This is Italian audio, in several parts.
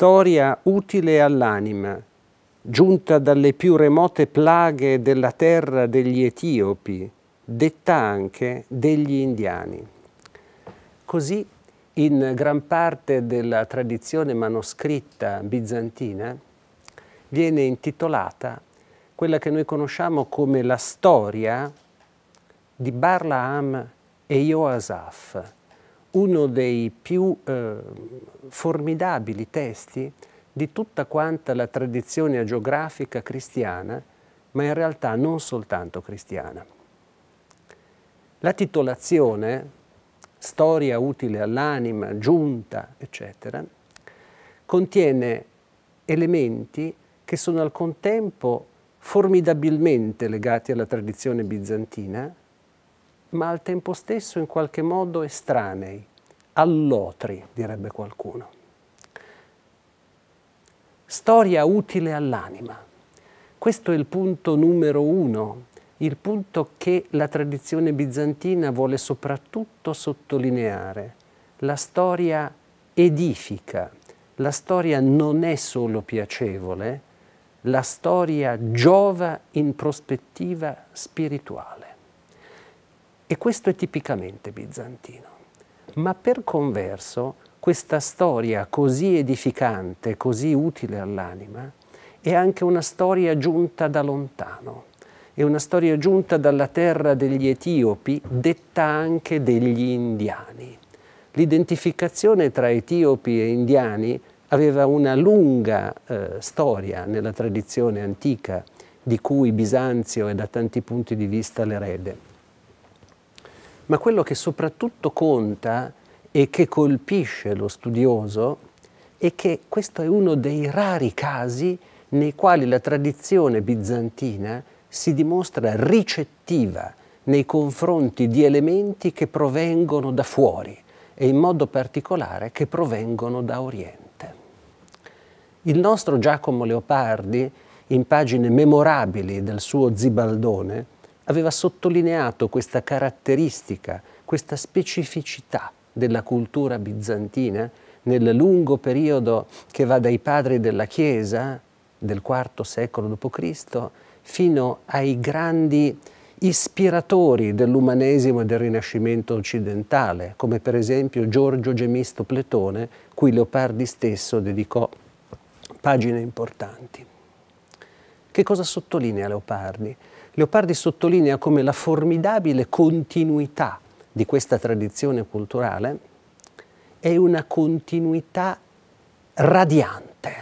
storia utile all'anima, giunta dalle più remote plaghe della terra degli etiopi, detta anche degli indiani. Così, in gran parte della tradizione manoscritta bizantina, viene intitolata quella che noi conosciamo come la storia di Barlaam e Ioasaf, uno dei più eh, formidabili testi di tutta quanta la tradizione agiografica cristiana, ma in realtà non soltanto cristiana. La titolazione, storia utile all'anima, giunta, eccetera, contiene elementi che sono al contempo formidabilmente legati alla tradizione bizantina, ma al tempo stesso in qualche modo estranei, allotri, direbbe qualcuno. Storia utile all'anima. Questo è il punto numero uno, il punto che la tradizione bizantina vuole soprattutto sottolineare. La storia edifica, la storia non è solo piacevole, la storia giova in prospettiva spirituale. E questo è tipicamente bizantino. Ma per converso, questa storia così edificante, così utile all'anima, è anche una storia giunta da lontano. È una storia giunta dalla terra degli etiopi, detta anche degli indiani. L'identificazione tra etiopi e indiani aveva una lunga eh, storia nella tradizione antica, di cui Bisanzio è da tanti punti di vista l'erede ma quello che soprattutto conta e che colpisce lo studioso è che questo è uno dei rari casi nei quali la tradizione bizantina si dimostra ricettiva nei confronti di elementi che provengono da fuori e in modo particolare che provengono da Oriente. Il nostro Giacomo Leopardi, in pagine memorabili del suo Zibaldone, aveva sottolineato questa caratteristica, questa specificità della cultura bizantina nel lungo periodo che va dai padri della Chiesa del IV secolo d.C. fino ai grandi ispiratori dell'umanesimo e del Rinascimento occidentale, come per esempio Giorgio Gemisto Platone, cui Leopardi stesso dedicò pagine importanti. Che cosa sottolinea Leopardi? Leopardi sottolinea come la formidabile continuità di questa tradizione culturale è una continuità radiante.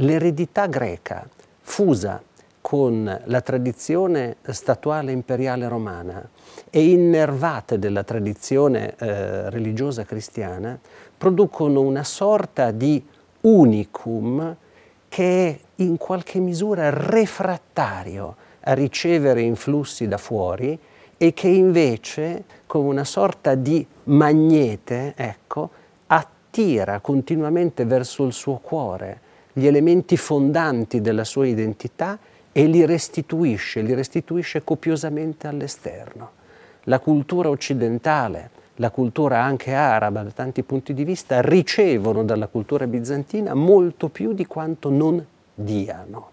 L'eredità greca, fusa con la tradizione statuale imperiale romana e innervate della tradizione eh, religiosa cristiana, producono una sorta di unicum che è in qualche misura refrattario a ricevere influssi da fuori e che invece come una sorta di magnete, ecco, attira continuamente verso il suo cuore gli elementi fondanti della sua identità e li restituisce, li restituisce copiosamente all'esterno. La cultura occidentale, la cultura anche araba da tanti punti di vista ricevono dalla cultura bizantina molto più di quanto non diano.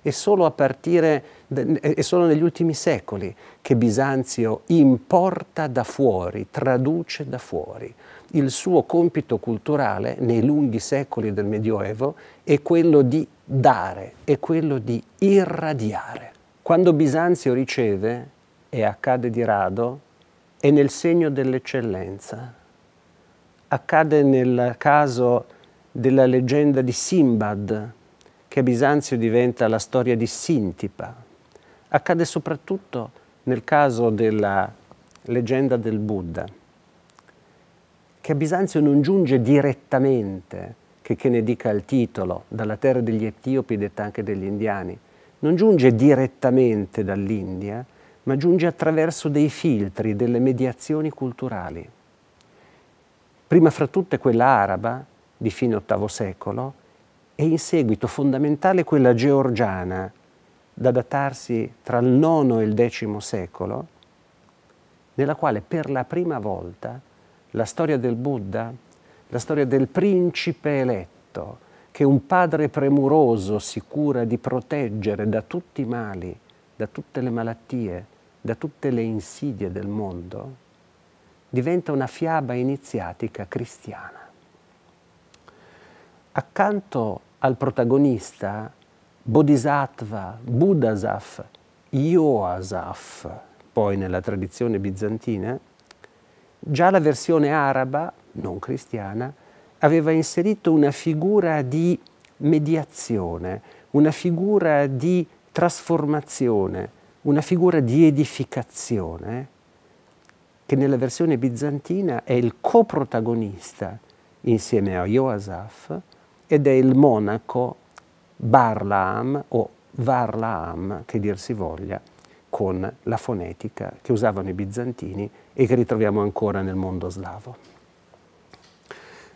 È solo, a partire, è solo negli ultimi secoli che Bisanzio importa da fuori, traduce da fuori. Il suo compito culturale nei lunghi secoli del Medioevo è quello di dare, è quello di irradiare. Quando Bisanzio riceve, e accade di rado, è nel segno dell'eccellenza. Accade nel caso della leggenda di Simbad, che a Bisanzio diventa la storia di Sintipa. Accade soprattutto nel caso della leggenda del Buddha, che a Bisanzio non giunge direttamente, che, che ne dica il titolo, dalla terra degli etiopi detta anche degli indiani, non giunge direttamente dall'India, ma giunge attraverso dei filtri, delle mediazioni culturali. Prima fra tutte quella araba di fine VIII secolo e in seguito fondamentale quella georgiana da datarsi tra il IX e il X secolo, nella quale per la prima volta la storia del Buddha, la storia del principe eletto, che un padre premuroso si cura di proteggere da tutti i mali da tutte le malattie, da tutte le insidie del mondo, diventa una fiaba iniziatica cristiana. Accanto al protagonista, Bodhisattva, Buddhasaf, Yoasaf, poi nella tradizione bizantina, già la versione araba, non cristiana, aveva inserito una figura di mediazione, una figura di trasformazione, una figura di edificazione che nella versione bizantina è il coprotagonista insieme a Joasaf ed è il monaco Barlaam o Varlaam, che dir si voglia, con la fonetica che usavano i bizantini e che ritroviamo ancora nel mondo slavo.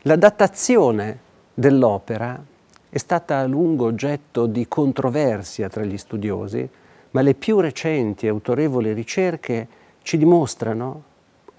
La datazione dell'opera è stata a lungo oggetto di controversia tra gli studiosi, ma le più recenti e autorevoli ricerche ci dimostrano,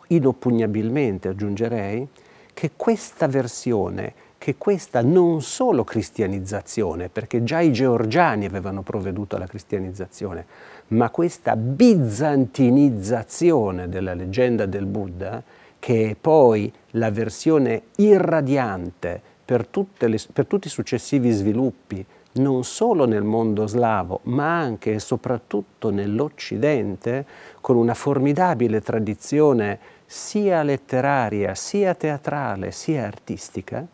inoppugnabilmente aggiungerei, che questa versione, che questa non solo cristianizzazione, perché già i georgiani avevano provveduto alla cristianizzazione, ma questa bizantinizzazione della leggenda del Buddha, che è poi la versione irradiante per, le, per tutti i successivi sviluppi, non solo nel mondo slavo, ma anche e soprattutto nell'Occidente, con una formidabile tradizione sia letteraria, sia teatrale, sia artistica,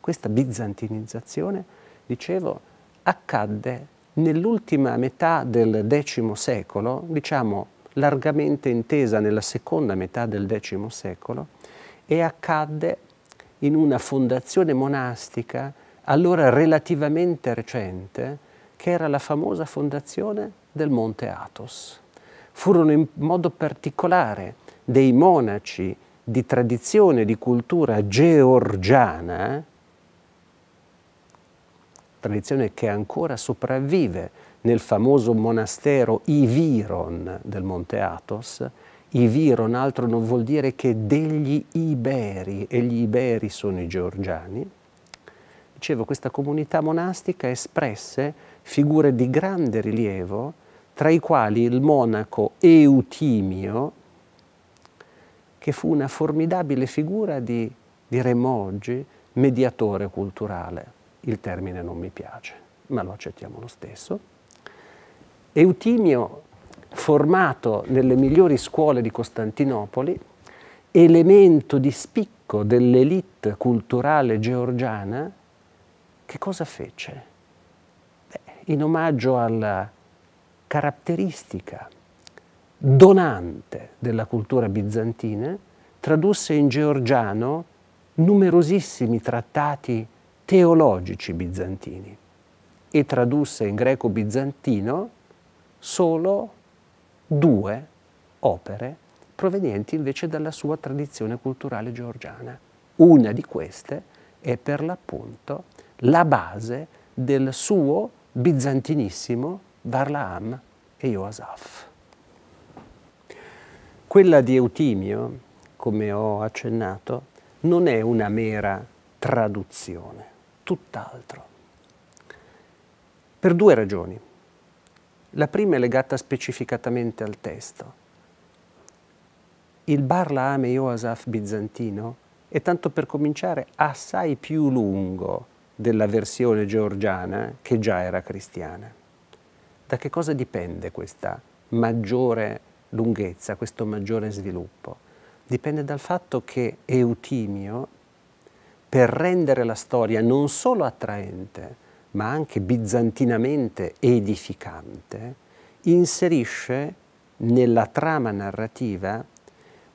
questa bizantinizzazione, dicevo, accadde nell'ultima metà del X secolo, diciamo largamente intesa nella seconda metà del X secolo, e accadde in una fondazione monastica allora relativamente recente, che era la famosa fondazione del Monte Athos. Furono in modo particolare dei monaci di tradizione, di cultura georgiana, tradizione che ancora sopravvive nel famoso monastero Iviron del Monte Athos, i Viron altro non vuol dire che degli Iberi, e gli Iberi sono i georgiani, dicevo, questa comunità monastica espresse figure di grande rilievo, tra i quali il monaco Eutimio, che fu una formidabile figura di, diremmo oggi, mediatore culturale. Il termine non mi piace, ma lo accettiamo lo stesso. Eutimio formato nelle migliori scuole di Costantinopoli, elemento di spicco dell'elite culturale georgiana, che cosa fece? Beh, in omaggio alla caratteristica donante della cultura bizantina, tradusse in georgiano numerosissimi trattati teologici bizantini e tradusse in greco bizantino solo due opere provenienti invece dalla sua tradizione culturale georgiana. Una di queste è per l'appunto la base del suo bizantinissimo Varlaam e Yoasaf. Quella di Eutimio, come ho accennato, non è una mera traduzione, tutt'altro. Per due ragioni. La prima è legata specificatamente al testo. Il Barla Ame Ioasaf bizantino è tanto per cominciare assai più lungo della versione georgiana che già era cristiana. Da che cosa dipende questa maggiore lunghezza, questo maggiore sviluppo? Dipende dal fatto che Eutimio, per rendere la storia non solo attraente, ma anche bizantinamente edificante, inserisce nella trama narrativa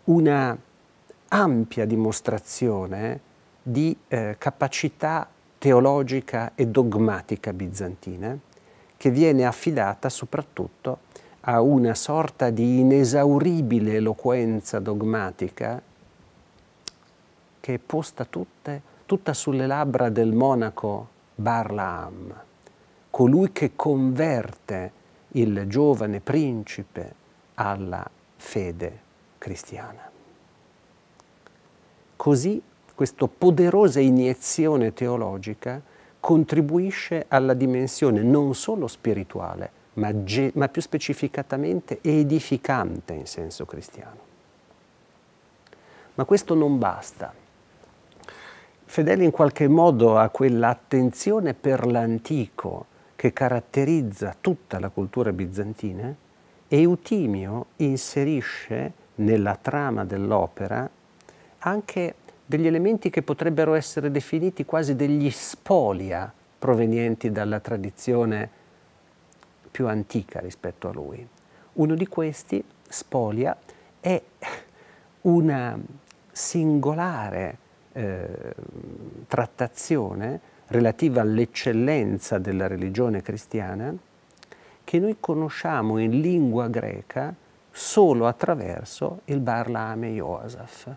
una ampia dimostrazione di eh, capacità teologica e dogmatica bizantina che viene affidata soprattutto a una sorta di inesauribile eloquenza dogmatica che è posta tutte, tutta sulle labbra del monaco Barlaam, colui che converte il giovane principe alla fede cristiana. Così questa poderosa iniezione teologica contribuisce alla dimensione non solo spirituale, ma, ma più specificatamente edificante in senso cristiano. Ma questo non basta fedeli in qualche modo a quell'attenzione per l'antico che caratterizza tutta la cultura bizantina, Eutimio inserisce nella trama dell'opera anche degli elementi che potrebbero essere definiti quasi degli spolia provenienti dalla tradizione più antica rispetto a lui. Uno di questi, spolia, è una singolare eh, trattazione relativa all'eccellenza della religione cristiana che noi conosciamo in lingua greca solo attraverso il Barlaame Iosaf,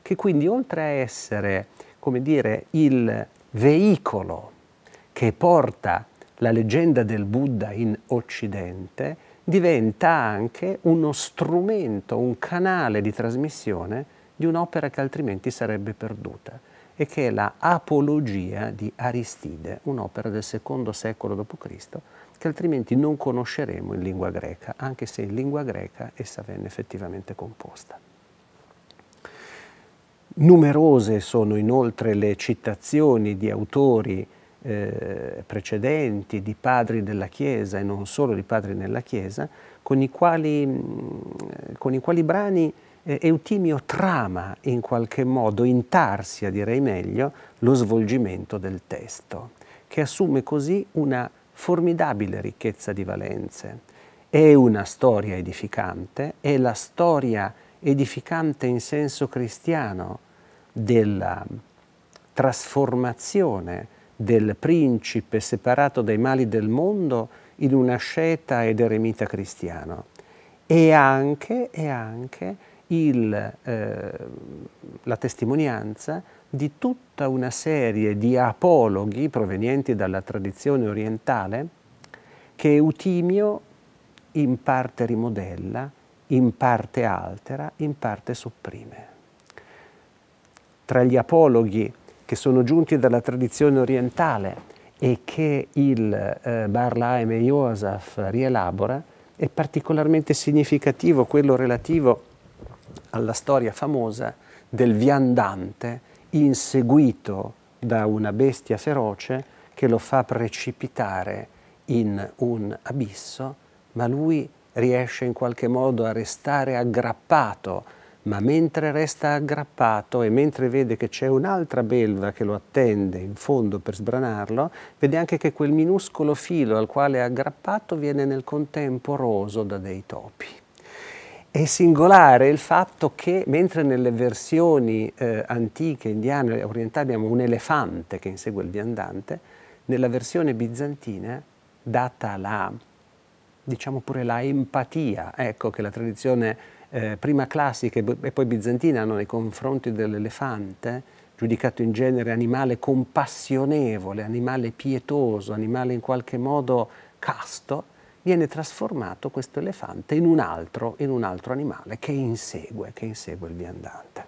che quindi oltre a essere, come dire, il veicolo che porta la leggenda del Buddha in Occidente, diventa anche uno strumento, un canale di trasmissione di un'opera che altrimenti sarebbe perduta e che è la Apologia di Aristide, un'opera del secondo secolo d.C. che altrimenti non conosceremo in lingua greca, anche se in lingua greca essa venne effettivamente composta. Numerose sono inoltre le citazioni di autori eh, precedenti, di padri della Chiesa e non solo di padri della Chiesa, con i quali, mm, con i quali brani eh, Eutimio trama in qualche modo, intarsia direi meglio, lo svolgimento del testo, che assume così una formidabile ricchezza di valenze. È una storia edificante, è la storia edificante in senso cristiano della trasformazione del principe separato dai mali del mondo in un asceta ed eremita cristiano. E anche, e anche il, eh, la testimonianza di tutta una serie di apologhi provenienti dalla tradizione orientale che Eutimio in parte rimodella, in parte altera, in parte sopprime. Tra gli apologhi che sono giunti dalla tradizione orientale e che il eh, Barlaim e Iosaf rielabora, è particolarmente significativo quello relativo a alla storia famosa del viandante inseguito da una bestia feroce che lo fa precipitare in un abisso, ma lui riesce in qualche modo a restare aggrappato, ma mentre resta aggrappato e mentre vede che c'è un'altra belva che lo attende in fondo per sbranarlo, vede anche che quel minuscolo filo al quale è aggrappato viene nel contempo roso da dei topi. È singolare il fatto che mentre nelle versioni eh, antiche, indiane e orientali abbiamo un elefante che insegue il viandante, nella versione bizantina, data la, diciamo pure la empatia, ecco che la tradizione eh, prima classica e poi bizantina hanno nei confronti dell'elefante, giudicato in genere animale compassionevole, animale pietoso, animale in qualche modo casto, viene trasformato questo elefante in un altro, in un altro animale che insegue, che insegue il viandante.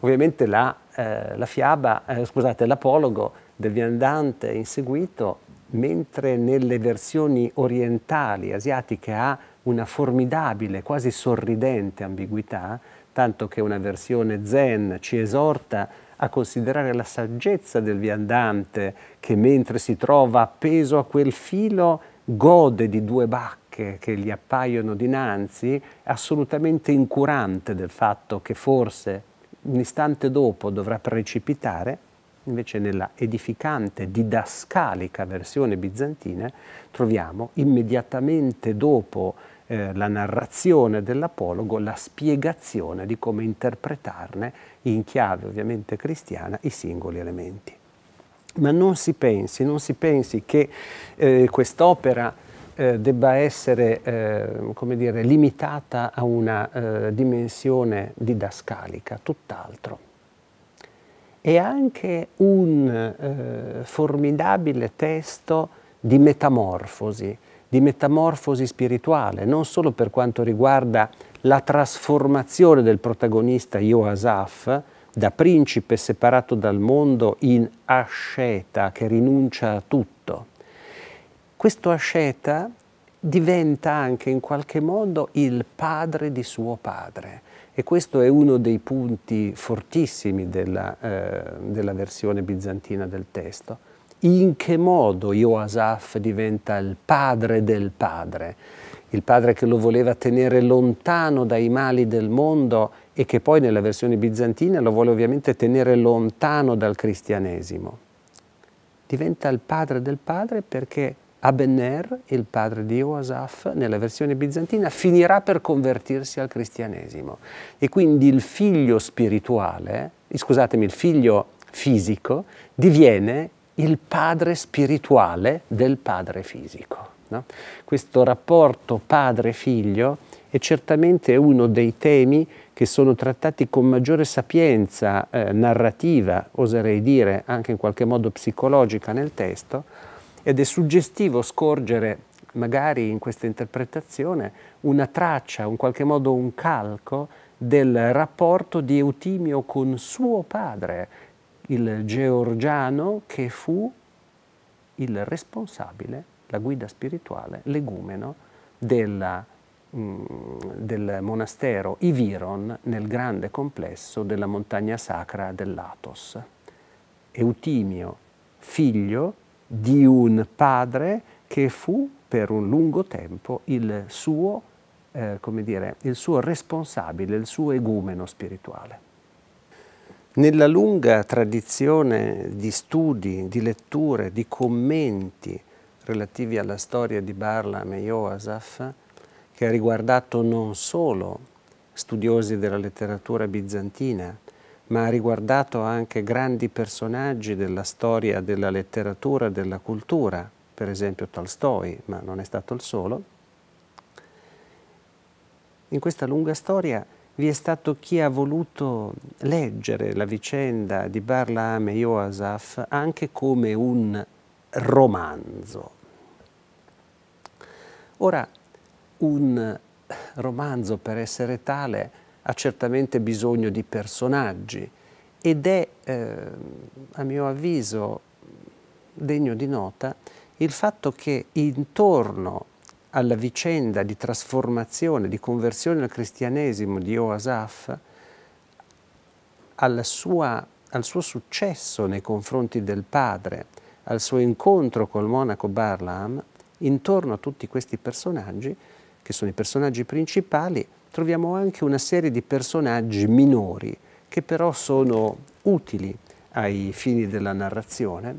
Ovviamente la, eh, la fiaba, eh, scusate, l'apologo del viandante inseguito, mentre nelle versioni orientali, asiatiche, ha una formidabile, quasi sorridente ambiguità, tanto che una versione zen ci esorta a considerare la saggezza del viandante che mentre si trova appeso a quel filo gode di due bacche che gli appaiono dinanzi, assolutamente incurante del fatto che forse un istante dopo dovrà precipitare, invece nella edificante, didascalica versione bizantina troviamo immediatamente dopo eh, la narrazione dell'apologo la spiegazione di come interpretarne in chiave ovviamente cristiana i singoli elementi ma non si pensi, non si pensi che eh, quest'opera eh, debba essere eh, dire, limitata a una eh, dimensione didascalica, tutt'altro. È anche un eh, formidabile testo di metamorfosi, di metamorfosi spirituale, non solo per quanto riguarda la trasformazione del protagonista Yoasaf, Asaf, da principe separato dal mondo in asceta che rinuncia a tutto. Questo asceta diventa anche in qualche modo il padre di suo padre e questo è uno dei punti fortissimi della, eh, della versione bizantina del testo. In che modo Ioasaf diventa il padre del padre? Il padre che lo voleva tenere lontano dai mali del mondo e che poi nella versione bizantina lo vuole ovviamente tenere lontano dal cristianesimo. Diventa il padre del padre perché Abener, il padre di Oasaf, nella versione bizantina, finirà per convertirsi al cristianesimo. E quindi il figlio spirituale, eh, scusatemi, il figlio fisico, diviene il padre spirituale del padre fisico. No? Questo rapporto padre-figlio è certamente uno dei temi che sono trattati con maggiore sapienza eh, narrativa, oserei dire anche in qualche modo psicologica nel testo, ed è suggestivo scorgere magari in questa interpretazione una traccia, un qualche modo un calco del rapporto di Eutimio con suo padre, il georgiano che fu il responsabile, la guida spirituale, legumeno della del monastero Iviron nel grande complesso della montagna sacra dell'Atos. Eutimio, figlio di un padre che fu per un lungo tempo il suo, eh, dire, il suo responsabile, il suo egumeno spirituale. Nella lunga tradizione di studi, di letture, di commenti relativi alla storia di Barla Meioasaf, che ha riguardato non solo studiosi della letteratura bizantina, ma ha riguardato anche grandi personaggi della storia, della letteratura, e della cultura, per esempio Tolstoi, ma non è stato il solo. In questa lunga storia vi è stato chi ha voluto leggere la vicenda di Barlaam e Yoasaf anche come un romanzo. Ora, un romanzo per essere tale ha certamente bisogno di personaggi ed è, eh, a mio avviso, degno di nota il fatto che intorno alla vicenda di trasformazione, di conversione al cristianesimo di Oasaf, al suo successo nei confronti del padre, al suo incontro col monaco Barlaam, intorno a tutti questi personaggi che sono i personaggi principali, troviamo anche una serie di personaggi minori che però sono utili ai fini della narrazione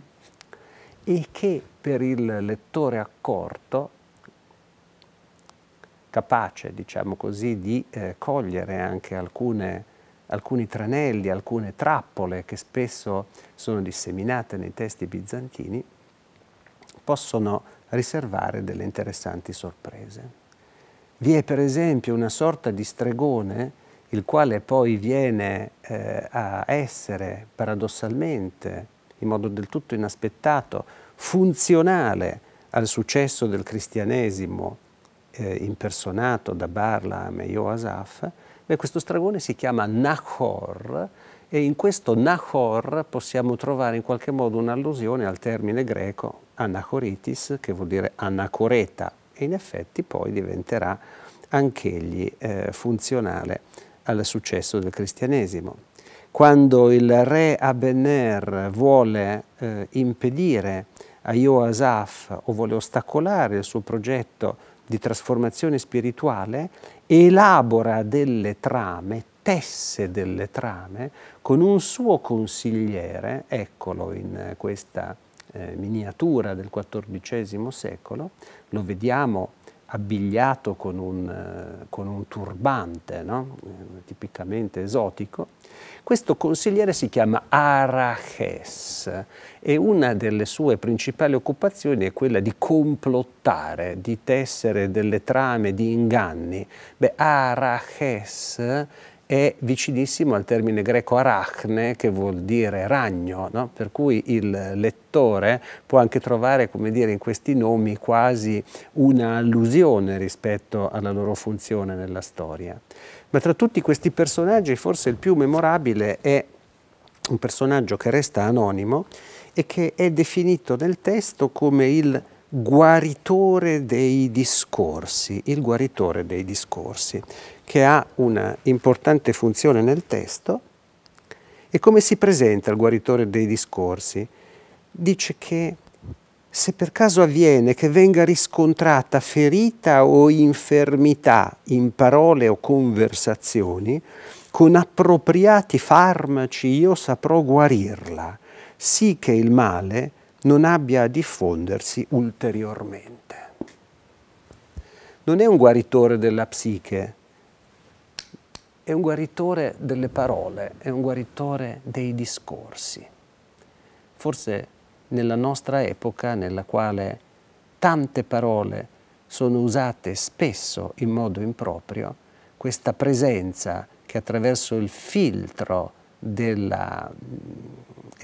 e che per il lettore accorto, capace diciamo così, di eh, cogliere anche alcune, alcuni tranelli, alcune trappole che spesso sono disseminate nei testi bizantini, possono riservare delle interessanti sorprese. Vi è per esempio una sorta di stregone il quale poi viene eh, a essere paradossalmente, in modo del tutto inaspettato, funzionale al successo del cristianesimo eh, impersonato da Barlaam e Ioasaf, beh, questo stregone si chiama Nahor e in questo Nahor possiamo trovare in qualche modo un'allusione al termine greco anachoritis, che vuol dire anacoreta, e in effetti poi diventerà anch'egli eh, funzionale al successo del cristianesimo. Quando il re Abener vuole eh, impedire a Ioasaf o vuole ostacolare il suo progetto di trasformazione spirituale, elabora delle trame, tesse delle trame con un suo consigliere, eccolo in questa eh, miniatura del XIV secolo, lo vediamo abbigliato con un, eh, con un turbante, no? Eh, tipicamente esotico. Questo consigliere si chiama Araches e una delle sue principali occupazioni è quella di complottare, di tessere delle trame, di inganni. Beh, Araches è vicinissimo al termine greco arachne, che vuol dire ragno, no? per cui il lettore può anche trovare dire, in questi nomi quasi un'allusione rispetto alla loro funzione nella storia. Ma tra tutti questi personaggi forse il più memorabile è un personaggio che resta anonimo e che è definito nel testo come il guaritore dei discorsi, il guaritore dei discorsi, che ha una importante funzione nel testo. E come si presenta il guaritore dei discorsi? Dice che se per caso avviene che venga riscontrata ferita o infermità in parole o conversazioni, con appropriati farmaci io saprò guarirla, sì che il male non abbia a diffondersi ulteriormente. Non è un guaritore della psiche, è un guaritore delle parole, è un guaritore dei discorsi. Forse nella nostra epoca nella quale tante parole sono usate spesso in modo improprio, questa presenza che attraverso il filtro della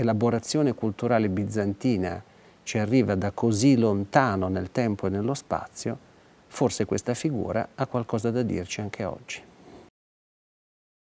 elaborazione culturale bizantina ci arriva da così lontano nel tempo e nello spazio, forse questa figura ha qualcosa da dirci anche oggi.